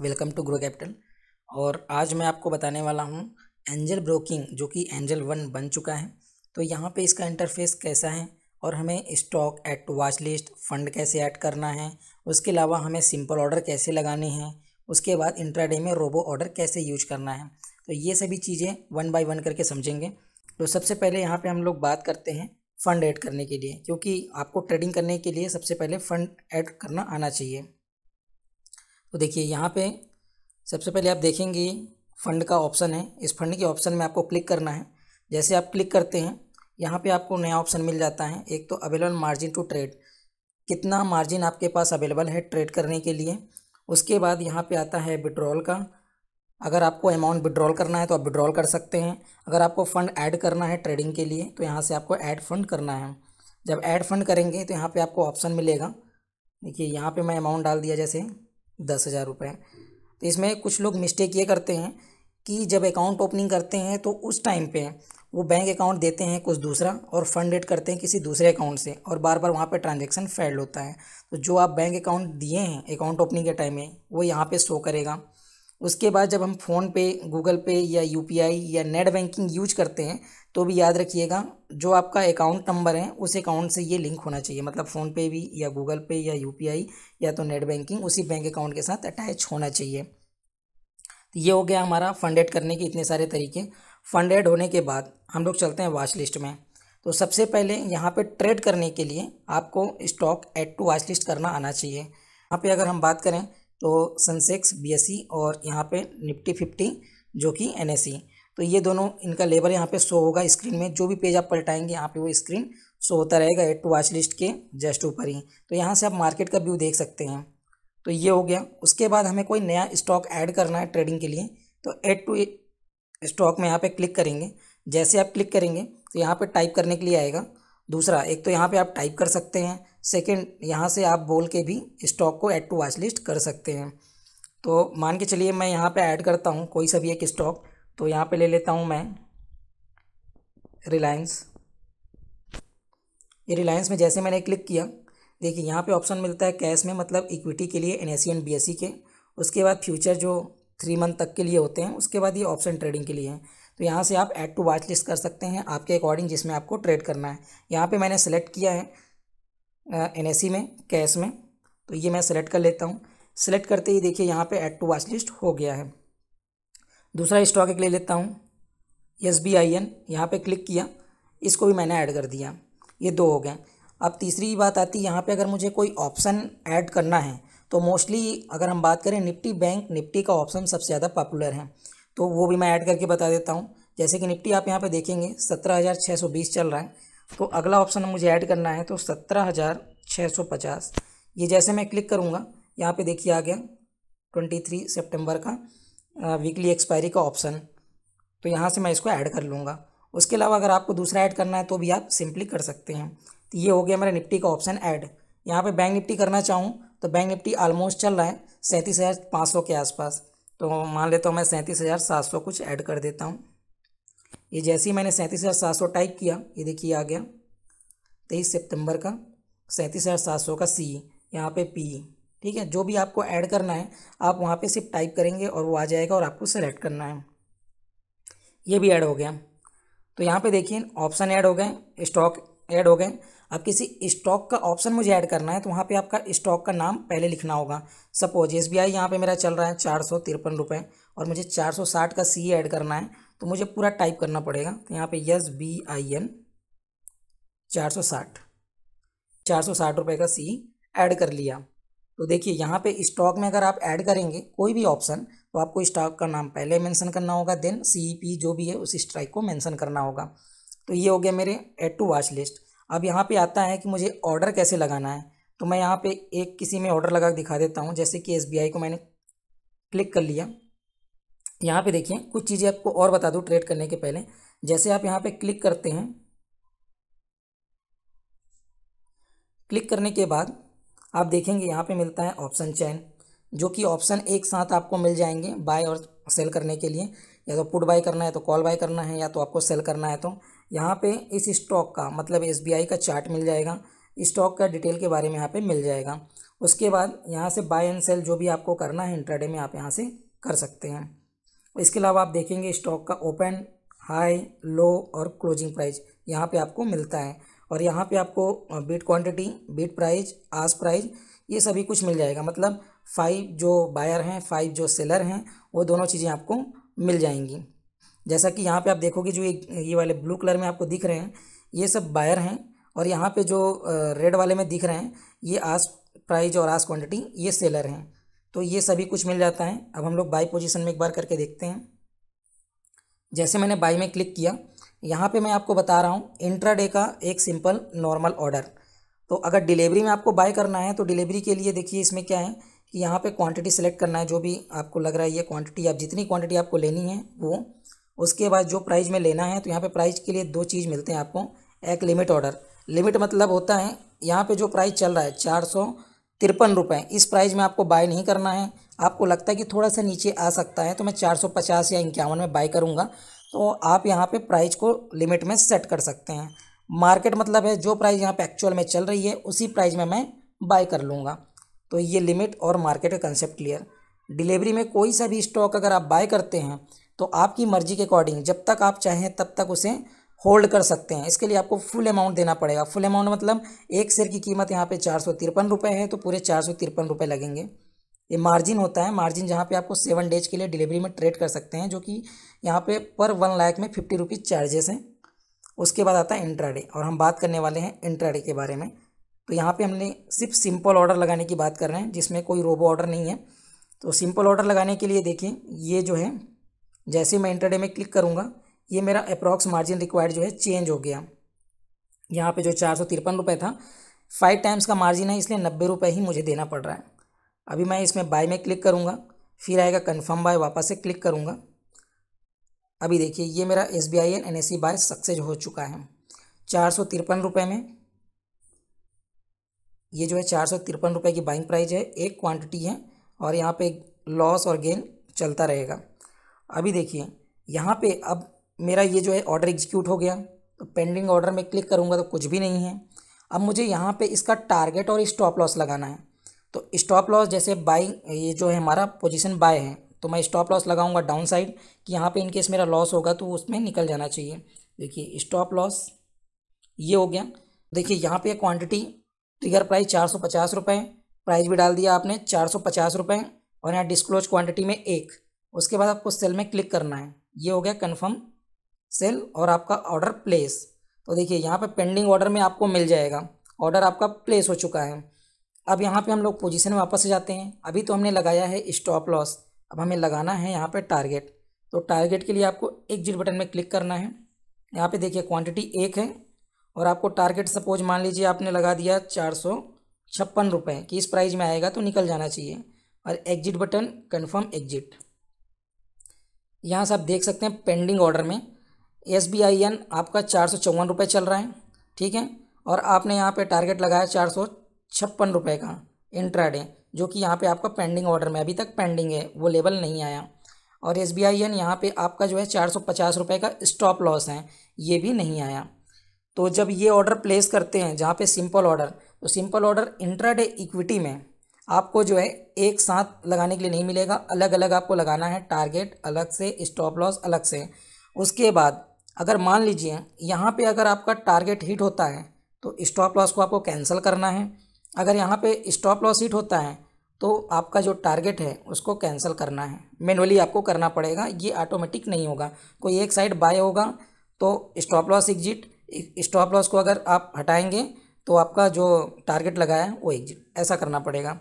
Welcome to grow capital और आज मैं आपको बताने वाला हूँ एंजल ब्रोकिंग जो कि एंजल वन बन चुका है तो यहाँ पे इसका इंटरफेस कैसा है और हमें stock at watch list fund कैसे ऐड करना है उसके अलावा हमें सिंपल ऑर्डर कैसे लगाने हैं उसके बाद इंट्राडे में रोबो ऑर्डर कैसे यूज करना है तो ये सभी चीज़ें वन बाई वन करके समझेंगे तो सबसे पहले यहाँ पर हम लोग बात करते हैं फ़ंड ऐड करने के लिए क्योंकि आपको ट्रेडिंग करने के लिए सबसे पहले फ़ंड ऐड करना आना चाहिए तो देखिए यहाँ पे सबसे पहले आप देखेंगे फ़ंड का ऑप्शन है इस फंड के ऑप्शन में आपको क्लिक करना है जैसे आप क्लिक करते हैं यहाँ पे आपको नया ऑप्शन मिल जाता है एक तो अवेलेबल मार्जिन टू ट्रेड कितना मार्जिन आपके पास अवेलेबल है ट्रेड करने के लिए उसके बाद यहाँ पर आता है विड्रॉल का अगर आपको अमाउंट विड्रॉल करना है तो आप विड्रॉल कर सकते हैं अगर आपको फ़ंड ऐड करना है ट्रेडिंग के लिए तो यहाँ से आपको ऐड फंड करना है जब ऐड फंड करेंगे तो यहाँ पे आपको ऑप्शन मिलेगा देखिए यहाँ पे मैं अमाउंट डाल दिया जैसे दस हज़ार रुपये तो इसमें कुछ लोग मिस्टेक ये करते हैं कि जब अकाउंट ओपनिंग करते हैं तो उस टाइम पे वो बैंक अकाउंट देते हैं कुछ दूसरा और फंड एड करते हैं किसी दूसरे अकाउंट से और बार बार वहाँ पे ट्रांजैक्शन फेल होता है तो जो आप बैंक अकाउंट दिए हैं अकाउंट ओपनिंग के टाइम में वो यहाँ पे शो करेगा उसके बाद जब हम फ़ोन पे गूगल पे या यू या नेट बैंकिंग यूज करते हैं तो भी याद रखिएगा जो आपका अकाउंट नंबर है उस अकाउंट से ये लिंक होना चाहिए मतलब फ़ोन पे भी या गूगल पे या यू या तो नेट बैंकिंग उसी बैंक अकाउंट के साथ अटैच होना चाहिए तो ये हो गया हमारा फंडेड करने के इतने सारे तरीके फंडेड होने के बाद हम लोग चलते हैं वाच लिस्ट में तो सबसे पहले यहाँ पर ट्रेड करने के लिए आपको stock add to watch list करना आना चाहिए यहाँ पर अगर हम बात करें तो सेंसेक्स बीएसई e और यहाँ पे निफ्टी फिफ्टी जो कि एनएसई e। तो ये दोनों इनका लेबल यहाँ पे शो होगा स्क्रीन में जो भी पेज आप पलटाएंगे यहाँ पे वो स्क्रीन शो होता रहेगा एड टू वॉच लिस्ट के जस्ट ऊपर ही तो यहाँ से आप मार्केट का व्यू देख सकते हैं तो ये हो गया उसके बाद हमें कोई नया स्टॉक ऐड करना है ट्रेडिंग के लिए तो एड टू स्टॉक में यहाँ पर क्लिक करेंगे जैसे आप क्लिक करेंगे तो यहाँ पर टाइप करने के लिए आएगा दूसरा एक तो यहाँ पे आप टाइप कर सकते हैं सेकंड यहाँ से आप बोल के भी स्टॉक को ऐड टू वॉच लिस्ट कर सकते हैं तो मान के चलिए मैं यहाँ पे ऐड करता हूँ कोई सा भी एक स्टॉक तो यहाँ पे ले लेता हूँ मैं रिलायंस ये रिलायंस में जैसे मैंने क्लिक किया देखिए यहाँ पे ऑप्शन मिलता है कैश में मतलब इक्विटी के लिए एन एस e e के उसके बाद फ्यूचर जो थ्री मंथ तक के लिए होते हैं उसके बाद ये ऑप्शन ट्रेडिंग के लिए हैं तो यहाँ से आप ऐड टू वाच लिस्ट कर सकते हैं आपके अकॉर्डिंग जिसमें आपको ट्रेड करना है यहाँ पे मैंने सेलेक्ट किया है एन e में कैश में तो ये मैं सेलेक्ट कर लेता हूँ सेलेक्ट करते ही देखिए यहाँ पे ऐड टू वाच लिस्ट हो गया है दूसरा स्टॉक एक ले लेता हूँ एस बी आई एन यहाँ पर क्लिक किया इसको भी मैंने ऐड कर दिया ये दो हो गए अब तीसरी बात आती है यहाँ पर अगर मुझे कोई ऑप्शन ऐड करना है तो मोस्टली अगर हम बात करें निफ्टी बैंक निफ्टी का ऑप्शन सबसे ज़्यादा पॉपुलर है तो वो भी मैं ऐड करके बता देता हूँ जैसे कि निफ्टी आप यहाँ पे देखेंगे सत्रह हज़ार छः सौ बीस चल रहा है तो अगला ऑप्शन मुझे ऐड करना है तो सत्रह हज़ार छः सौ पचास ये जैसे मैं क्लिक करूँगा यहाँ पे देखिए आ गया ट्वेंटी थ्री सेप्टेम्बर का वीकली एक्सपायरी का ऑप्शन तो यहाँ से मैं इसको ऐड कर लूँगा उसके अलावा अगर आपको दूसरा ऐड करना है तो भी आप सिंपली कर सकते हैं तो ये हो गया मेरा निफ्टी का ऑप्शन ऐड यहाँ पे बैंक निफ्टी करना चाहूँ तो बैंक निफ्टी ऑलमोस्ट चल रहा है सैंतीस हज़ार पाँच सौ के आसपास तो मान लेता हूँ मैं सैंतीस हज़ार सात सौ कुछ ऐड कर देता हूँ ये जैसे ही मैंने सैंतीस हज़ार सात सौ टाइप किया ये देखिए आ गया तेईस सितंबर का सैंतीस हज़ार सात सौ का सी यहाँ पे पी ठीक है जो भी आपको ऐड करना है आप वहाँ पे सिर्फ टाइप करेंगे और वो आ जाएगा और आपको सेलेक्ट करना है ये भी ऐड हो गया तो यहाँ पर देखिए ऑप्शन ऐड हो गए स्टॉक ऐड हो गए अब किसी स्टॉक का ऑप्शन मुझे ऐड करना है तो वहाँ पे आपका स्टॉक का नाम पहले लिखना होगा सपोज एस बी आई यहाँ पर मेरा चल रहा है चार सौ तिरपन रुपये और मुझे चार सौ साठ का सी ऐड करना है तो मुझे पूरा टाइप करना पड़ेगा तो यहाँ पे यस बी आई एन चार सौ साठ चार सौ साठ रुपये का सी ऐड कर लिया तो देखिए यहाँ पे स्टॉक में अगर आप ऐड करेंगे कोई भी ऑप्शन तो आपको स्टॉक का नाम पहले मेंशन करना होगा देन सी पी e जो भी है उस स्ट्राइक को मेंशन करना होगा तो ये हो गया मेरे एड टू वॉच लिस्ट अब यहाँ पे आता है कि मुझे ऑर्डर कैसे लगाना है तो मैं यहाँ पे एक किसी में ऑर्डर लगा दिखा देता हूँ जैसे कि एस को मैंने क्लिक कर लिया यहाँ पे देखिए कुछ चीज़ें आपको और बता दूँ ट्रेड करने के पहले जैसे आप यहाँ पे क्लिक करते हैं क्लिक करने के बाद आप देखेंगे यहाँ पर मिलता है ऑप्शन चैन जो कि ऑप्शन एक साथ आपको मिल जाएंगे बाय और सेल करने के लिए या तो पुट बाय करना है तो कॉल बाय करना है या तो आपको सेल करना है तो यहाँ पे इस स्टॉक का मतलब एस का चार्ट मिल जाएगा स्टॉक का डिटेल के बारे में यहाँ पे मिल जाएगा उसके बाद यहाँ से बाय एंड सेल जो भी आपको करना है इंट्राडे में आप यहाँ से कर सकते हैं इसके अलावा आप देखेंगे स्टॉक का ओपन हाई लो और क्लोजिंग प्राइस यहाँ पे आपको मिलता है और यहाँ पे आपको बीट क्वांटिटी बीट प्राइज़ आज प्राइज़ ये सभी कुछ मिल जाएगा मतलब फाइव जो बायर हैं फाइव जो सेलर हैं वो दोनों चीज़ें आपको मिल जाएंगी जैसा कि यहाँ पे आप देखोगे जो ये ये वाले ब्लू कलर में आपको दिख रहे हैं ये सब बायर हैं और यहाँ पे जो रेड वाले में दिख रहे हैं ये आस प्राइज और आस क्वान्टिटी ये सेलर हैं तो ये सभी कुछ मिल जाता है अब हम लोग बाई पोजिशन में एक बार करके देखते हैं जैसे मैंने बाई में क्लिक किया यहाँ पे मैं आपको बता रहा हूँ डे का एक सिंपल नॉर्मल ऑर्डर तो अगर डिलीवरी में आपको बाय करना है तो डिलीवरी के लिए देखिए इसमें क्या है कि यहाँ पे क्वांटिटी सेलेक्ट करना है जो भी आपको लग रहा है ये क्वांटिटी आप जितनी क्वांटिटी आपको लेनी है वो उसके बाद जो प्राइज़ में लेना है तो यहाँ पे प्राइज़ के लिए दो चीज़ मिलते हैं आपको एक लिमिट ऑर्डर लिमिट मतलब होता है यहाँ पे जो प्राइस चल रहा है चार सौ तिरपन रुपये इस प्राइस में आपको बाय नहीं करना है आपको लगता है कि थोड़ा सा नीचे आ सकता है तो मैं चार सौ पचास या इक्यावन में बाय करूँगा तो आप यहाँ पे प्राइस को लिमिट में सेट कर सकते हैं मार्केट मतलब है जो प्राइस यहाँ पे एक्चुअल में चल रही है उसी प्राइस में मैं बाय कर लूँगा तो ये लिमिट और मार्केट का कंसेप्ट क्लियर डिलीवरी में कोई सा भी स्टॉक अगर आप बाय करते हैं तो आपकी मर्जी के अकॉर्डिंग जब तक आप चाहें तब तक उसे होल्ड कर सकते हैं इसके लिए आपको फुल अमाउंट देना पड़ेगा फुल अमाउंट मतलब एक शेयर की कीमत यहाँ पे चार सौ तिरपन रुपये है तो पूरे चार सौ तिरपन रुपये लगेंगे ये मार्जिन होता है मार्जिन जहाँ पे आपको सेवन डेज के लिए डिलीवरी में ट्रेड कर सकते हैं जो कि यहाँ पे पर वन लाख में फिफ्टी रुपीज़ चार्जेस हैं उसके बाद आता है इंट्राडे और हम बात करने वाले हैं इंट्राडे के बारे में तो यहाँ पे हमने सिर्फ सिंपल ऑर्डर लगाने की बात कर रहे हैं जिसमें कोई रोबो ऑर्डर नहीं है तो सिंपल ऑर्डर लगाने के लिए देखिए ये जो है जैसे ही मैं इंटरडे में क्लिक करूँगा ये मेरा अप्रॉक्स मार्जिन रिक्वायर्ड जो है चेंज हो गया यहाँ पे जो चार सौ तिरपन रुपये था फाइव टाइम्स का मार्जिन है इसलिए नब्बे रुपये ही मुझे देना पड़ रहा है अभी मैं इसमें बाय में क्लिक करूँगा फिर आएगा कन्फर्म बाय वापस से क्लिक करूँगा अभी देखिए ये मेरा S B I N N S C buy success हो चुका है चार सौ तिरपन रुपये में ये जो है चार सौ तिरपन रुपये की बाइंग प्राइस है एक क्वान्टिटी है और यहाँ पर लॉस और गेन चलता रहेगा अभी देखिए यहाँ पे अब मेरा ये जो है ऑर्डर एग्जीक्यूट हो गया तो पेंडिंग ऑर्डर में क्लिक करूँगा तो कुछ भी नहीं है अब मुझे यहाँ पे इसका टारगेट और स्टॉप लॉस लगाना है तो स्टॉप लॉस जैसे बाई ये जो है हमारा पोजिशन बाय है तो मैं स्टॉप लॉस लगाऊँगा डाउन साइड कि यहाँ पर इनकेस मेरा लॉस होगा तो उसमें निकल जाना चाहिए देखिए स्टॉप लॉस ये हो गया देखिए यहाँ पर क्वान्टिटी ट्रिगर प्राइस चार सौ पचास रुपये प्राइस भी डाल दिया आपने चार सौ पचास रुपये और यहाँ डिस्क्लोज क्वांटिटी में एक उसके बाद आपको सेल में क्लिक करना है ये हो गया कन्फर्म सेल और आपका ऑर्डर प्लेस तो देखिए यहाँ पर पेंडिंग ऑर्डर में आपको मिल जाएगा ऑर्डर आपका प्लेस हो चुका है अब यहाँ पे हम लोग पोजीशन में वापस जाते हैं अभी तो हमने लगाया है स्टॉप लॉस अब हमें लगाना है यहाँ पे टारगेट तो टारगेट के लिए आपको एग्जिट बटन में क्लिक करना है यहाँ पे देखिए क्वांटिटी एक है और आपको टारगेट सपोज मान लीजिए आपने लगा दिया चार सौ छप्पन रुपये कि इस प्राइज़ में आएगा तो निकल जाना चाहिए और एग्जिट बटन कन्फर्म एग्जिट यहाँ से आप देख सकते हैं पेंडिंग ऑर्डर में एस बी आई एन आपका चार सौ चौवन रुपये चल रहा है ठीक है और आपने यहाँ पे टारगेट लगाया चार सौ छप्पन रुपये का इंट्राडे जो कि यहाँ पे आपका पेंडिंग ऑर्डर में अभी तक पेंडिंग है वो लेवल नहीं आया और एस बी आई एन यहाँ पर आपका जो है चार सौ पचास रुपये का स्टॉप लॉस है ये भी नहीं आया तो जब ये ऑर्डर प्लेस करते हैं जहाँ पर सिंपल ऑर्डर तो सिंपल ऑर्डर इंट्राडे इक्विटी में आपको जो है एक साथ लगाने के लिए नहीं मिलेगा अलग अलग आपको लगाना है टारगेट अलग से स्टॉप लॉस अलग से उसके बाद अगर मान लीजिए यहाँ पे अगर आपका टारगेट हिट होता है तो स्टॉप लॉस को आपको कैंसिल करना है अगर यहाँ पे स्टॉप लॉस हिट होता है तो आपका जो टारगेट है उसको कैंसिल करना है मैनुअली आपको करना पड़ेगा ये ऑटोमेटिक नहीं होगा कोई एक साइड बाय होगा तो stop loss exit stop loss को अगर आप हटाएंगे तो आपका जो टारगेट लगाया है वो एग्जिट ऐसा करना पड़ेगा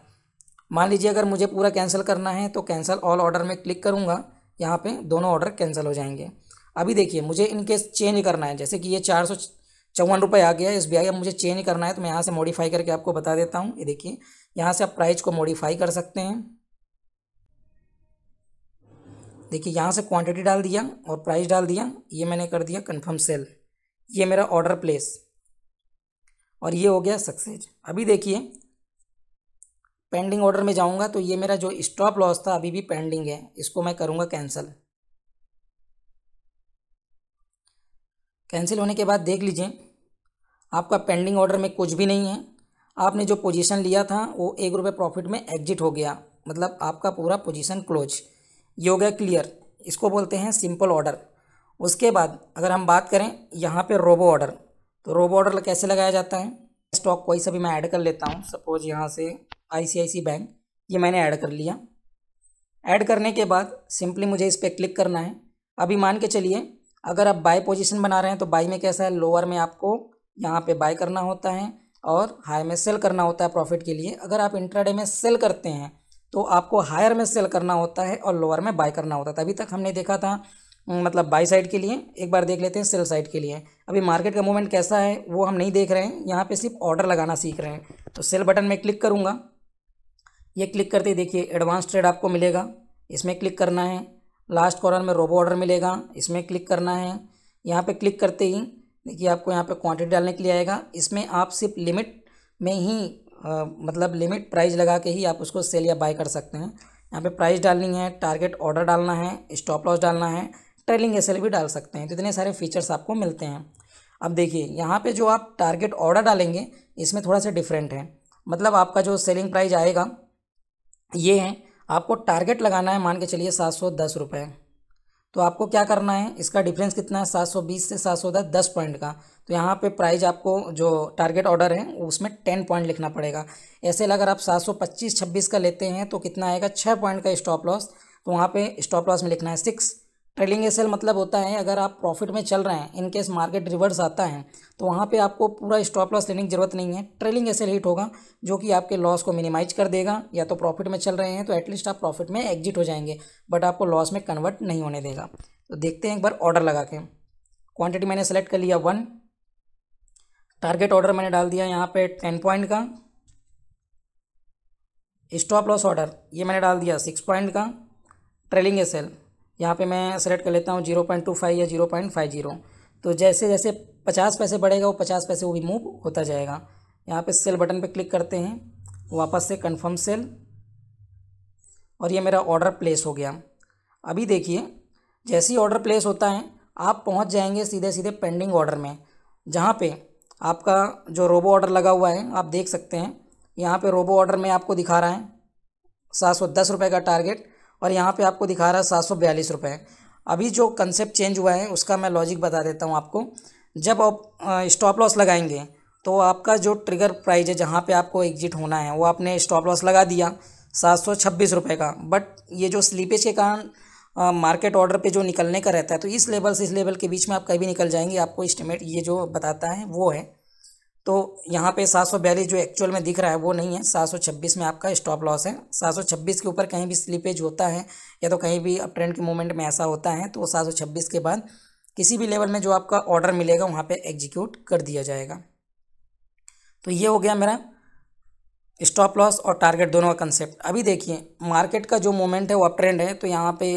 मान लीजिए अगर मुझे पूरा कैंसिल करना है तो कैंसिल ऑल ऑर्डर में क्लिक करूँगा यहाँ पे दोनों ऑर्डर कैंसिल हो जाएंगे अभी देखिए मुझे इनकेस चेंज करना है जैसे कि ये चार सौ चौवन रुपये आ गया है एस बी आई अब मुझे चेंज करना है तो मैं यहाँ से मॉडिफाई करके आपको बता देता हूँ ये देखिए यहाँ से आप प्राइस को मॉडिफाई कर सकते हैं देखिए यहाँ से क्वांटिटी डाल दिया और प्राइस डाल दिया ये मैंने कर दिया कन्फर्म सेल ये मेरा ऑर्डर प्लेस और ये हो गया सक्सेस अभी देखिए पेंडिंग ऑर्डर में जाऊंगा तो ये मेरा जो स्टॉप लॉस था अभी भी पेंडिंग है इसको मैं करूँगा कैंसिल कैंसिल होने के बाद देख लीजिए आपका पेंडिंग ऑर्डर में कुछ भी नहीं है आपने जो पोजीशन लिया था वो एक रुपये प्रॉफिट में एग्जिट हो गया मतलब आपका पूरा पोजीशन क्लोज ये हो गया क्लियर इसको बोलते हैं सिंपल ऑर्डर उसके बाद अगर हम बात करें यहाँ पर रोबो ऑर्डर तो रोबो ऑर्डर कैसे लगाया जाता है स्टॉक कोई सा भी मैं ऐड कर लेता हूँ सपोज यहाँ से आई बैंक ये मैंने ऐड कर लिया ऐड करने के बाद सिंपली मुझे इस पर क्लिक करना है अभी मान के चलिए अगर आप बाय पोजीशन बना रहे हैं तो बाई में कैसा है लोअर में आपको यहाँ पे बाय करना होता है और हाई में सेल करना होता है प्रॉफिट के लिए अगर आप इंट्राडे में सेल करते हैं तो आपको हायर में सेल करना होता है और लोअर में बाय करना होता था अभी तक हमने देखा था मतलब बाई साइड के लिए एक बार देख लेते हैं सेल साइड के लिए अभी मार्केट का मूवमेंट कैसा है वो हम नहीं देख रहे हैं यहाँ पे सिर्फ ऑर्डर लगाना सीख रहे हैं तो सेल बटन में क्लिक करूँगा ये क्लिक करते ही देखिए एडवांस ट्रेड आपको मिलेगा इसमें क्लिक करना है लास्ट कॉर्नर में रोबो ऑर्डर मिलेगा इसमें क्लिक करना है यहाँ पे क्लिक करते ही देखिए आपको यहाँ पे क्वांटिटी डालने के लिए आएगा इसमें आप सिर्फ लिमिट में ही आ, मतलब लिमिट प्राइस लगा के ही आप उसको सेल या बाय कर सकते हैं यहाँ पे प्राइस डालनी है टारगेट ऑर्डर डालना है स्टॉप लॉस डालना है ट्रेलिंग एस भी डाल सकते हैं तो इतने सारे फीचर्स आपको मिलते हैं अब देखिए यहाँ पर जो आप टारगेट ऑर्डर डालेंगे इसमें थोड़ा सा डिफरेंट है मतलब आपका जो सेलिंग प्राइज़ आएगा ये हैं आपको टारगेट लगाना है मान के चलिए सात सौ दस रुपये तो आपको क्या करना है इसका डिफरेंस कितना है सात सौ बीस से सात सौ दस दस पॉइंट का तो यहाँ पे प्राइस आपको जो टारगेट ऑर्डर है उसमें टेन पॉइंट लिखना पड़ेगा ऐसे अगर आप सात सौ पच्चीस छब्बीस का लेते हैं तो कितना आएगा छः पॉइंट का स्टॉप लॉस तो वहाँ पर स्टॉप लॉस में लिखना है सिक्स ट्रेलिंग एसेल मतलब होता है अगर आप प्रॉफिट में चल रहे हैं इन केस मार्केट रिवर्स आता है तो वहाँ पे आपको पूरा स्टॉप लॉस लेने की ज़रूरत नहीं है ट्रेलिंग एसेल हिट होगा जो कि आपके लॉस को मिनिमाइज कर देगा या तो प्रॉफिट में चल रहे हैं तो एटलीस्ट आप प्रॉफिट में एग्जिट हो जाएंगे बट आपको लॉस में कन्वर्ट नहीं होने देगा तो देखते हैं एक बार ऑर्डर लगा के क्वान्टिटी मैंने सेलेक्ट कर लिया वन टारगेट ऑर्डर मैंने डाल दिया यहाँ पर टेन पॉइंट का स्टॉप लॉस ऑर्डर ये मैंने डाल दिया सिक्स पॉइंट का ट्रेलिंग एसेल यहाँ पे मैं सेलेक्ट कर लेता हूँ जीरो पॉइंट टू फाइव या जीरो पॉइंट फाइव जीरो तो जैसे जैसे पचास पैसे बढ़ेगा वो पचास पैसे वो भी मूव होता जाएगा यहाँ पे सेल बटन पे क्लिक करते हैं वापस से कंफर्म सेल और ये मेरा ऑर्डर प्लेस हो गया अभी देखिए जैसे ही ऑर्डर प्लेस होता है आप पहुँच जाएंगे सीधे सीधे पेंडिंग ऑर्डर में जहाँ पर आपका जो रोबो ऑर्डर लगा हुआ है आप देख सकते हैं यहाँ पर रोबो ऑर्डर में आपको दिखा रहा है सात सौ दस रुपये का टारगेट और यहाँ पे आपको दिखा रहा है सात सौ बयालीस रुपये अभी जो कंसेप्ट चेंज हुआ है उसका मैं लॉजिक बता देता हूँ आपको जब आप स्टॉप लॉस लगाएंगे तो आपका जो ट्रिगर प्राइज है जहाँ पर आपको एग्जिट होना है वो आपने स्टॉप लॉस लगा दिया सात सौ छब्बीस रुपये का बट ये जो स्लीपेज के कारण मार्केट ऑर्डर पे जो निकलने का रहता है तो इस लेवल से इस लेवल के बीच में आप कहीं भी निकल जाएंगे आपको इस्टीमेट ये जो बताता है वो है तो यहाँ पे सात सौ जो एक्चुअल में दिख रहा है वो नहीं है छब्बीस में आपका स्टॉप लॉस है छब्बीस के ऊपर कहीं भी स्लीपेज होता है या तो कहीं भी अप ट्रेंड के मूवमेंट में ऐसा होता है तो छब्बीस के बाद किसी भी लेवल में जो आपका ऑर्डर मिलेगा वहाँ पे एग्जीक्यूट कर दिया जाएगा तो ये हो गया मेरा स्टॉप लॉस और टारगेट दोनों का कंसेप्ट अभी देखिए मार्केट का जो मोमेंट है वो अप ट्रेंड है तो यहाँ पे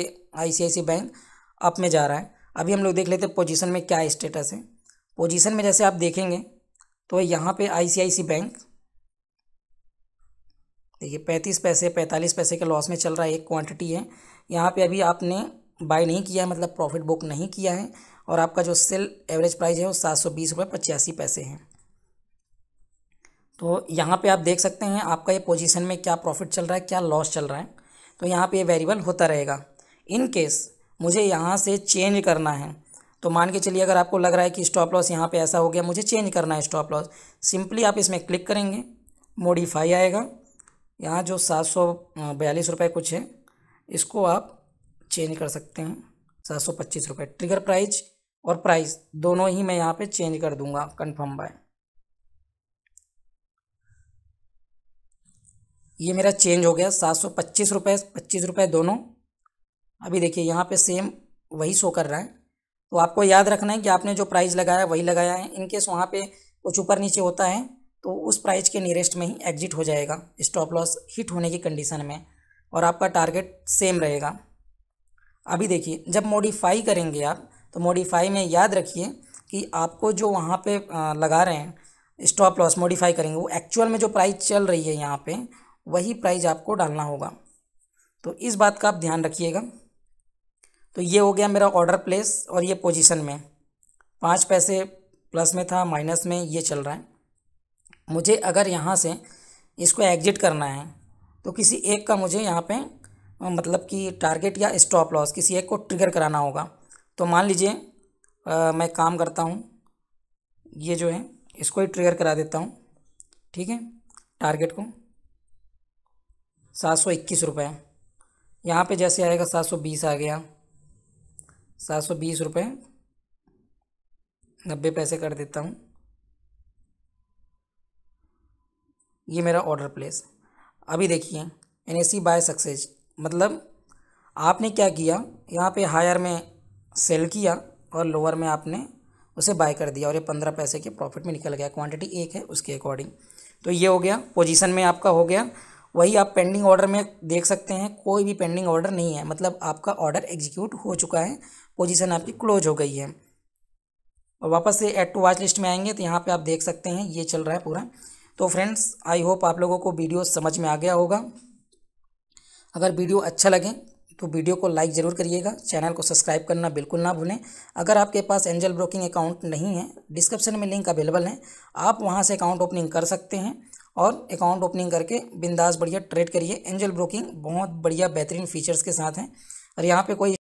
आईसीआईसी बैंक अप में जा रहा है अभी हम लोग देख लेते हैं पोजीशन में क्या स्टेटस है पोजीशन में जैसे आप देखेंगे तो यहाँ पे आईसीआईसी बैंक देखिए पैंतीस पैसे पैंतालीस पैसे के लॉस में चल रहा है एक क्वांटिटी है यहाँ पे अभी आपने बाय नहीं किया है मतलब प्रॉफिट बुक नहीं किया है और आपका जो सेल एवरेज प्राइस है वो सात सौ बीस रुपये पचासी पैसे हैं तो यहाँ पे आप देख सकते हैं आपका ये पोजीशन में क्या प्रॉफिट चल रहा है क्या लॉस चल रहा है तो यहाँ पर ये वेरिएबल होता रहेगा इनकेस मुझे यहाँ से चेंज करना है तो मान के चलिए अगर आपको लग रहा है कि स्टॉप लॉस यहाँ पे ऐसा हो गया मुझे चेंज करना है स्टॉप लॉस सिंपली आप इसमें क्लिक करेंगे मोडिफाई आएगा यहाँ जो सात सौ बयालीस रुपये कुछ है इसको आप चेंज कर सकते हैं सात सौ पच्चीस रुपये ट्रिगर प्राइज और प्राइस दोनों ही मैं यहाँ पे चेंज कर दूंगा कन्फर्म बाय ये मेरा चेंज हो गया सात सौ पच्चीस रुपये पच्चीस रुपये दोनों अभी देखिए यहाँ पे सेम वही शो कर रहा है तो आपको याद रखना है कि आपने जो प्राइस लगाया वही लगाया है इनकेस वहाँ पे कुछ ऊपर नीचे होता है तो उस प्राइस के नियरेस्ट में ही एग्जिट हो जाएगा स्टॉप लॉस हिट होने की कंडीशन में और आपका टारगेट सेम रहेगा अभी देखिए जब मॉडिफाई करेंगे आप तो मॉडिफाई में याद रखिए कि आपको जो वहाँ पर लगा रहे हैं स्टॉप लॉस मॉडिफाई करेंगे वो एक्चुअल में जो प्राइस चल रही है यहाँ पर वही प्राइज आपको डालना होगा तो इस बात का आप ध्यान रखिएगा तो ये हो गया मेरा ऑर्डर प्लेस और ये पोजीशन में पाँच पैसे प्लस में था माइनस में ये चल रहा है मुझे अगर यहाँ से इसको एग्जिट करना है तो किसी एक का मुझे यहाँ पे मतलब कि टारगेट या स्टॉप लॉस किसी एक को ट्रिगर कराना होगा तो मान लीजिए मैं काम करता हूँ ये जो है इसको ही ट्रिगर करा देता हूँ ठीक है टारगेट को सात सौ इक्कीस रुपये यहाँ पर जैसे आएगा सात सौ बीस आ गया सात सौ बीस रुपये नब्बे पैसे कर देता हूँ ये मेरा ऑर्डर प्लेस अभी देखिए N A C buy success मतलब आपने क्या किया यहाँ पे हायर में सेल किया और लोअर में आपने उसे बाय कर दिया और ये पंद्रह पैसे के प्रॉफिट में निकल गया क्वांटिटी एक है उसके अकॉर्डिंग तो ये हो गया पोजीशन में आपका हो गया वही आप पेंडिंग ऑर्डर में देख सकते हैं कोई भी पेंडिंग ऑर्डर नहीं है मतलब आपका ऑर्डर एग्जीक्यूट हो चुका है पोजीशन आपकी क्लोज हो गई है और वापस से एड टू वाच लिस्ट में आएंगे तो यहाँ पे आप देख सकते हैं ये चल रहा है पूरा तो फ्रेंड्स आई होप आप लोगों को वीडियो समझ में आ गया होगा अगर वीडियो अच्छा लगे तो वीडियो को लाइक ज़रूर करिएगा चैनल को सब्सक्राइब करना बिल्कुल ना भूलें अगर आपके पास एंजल ब्रोकिंग अकाउंट नहीं है डिस्क्रिप्शन में लिंक अवेलेबल है आप वहाँ से अकाउंट ओपनिंग कर सकते हैं और अकाउंट ओपनिंग करके बिंदास बढ़िया ट्रेड करिए एंजल ब्रोकिंग बहुत बढ़िया बेहतरीन फीचर्स के साथ हैं और यहाँ पे कोई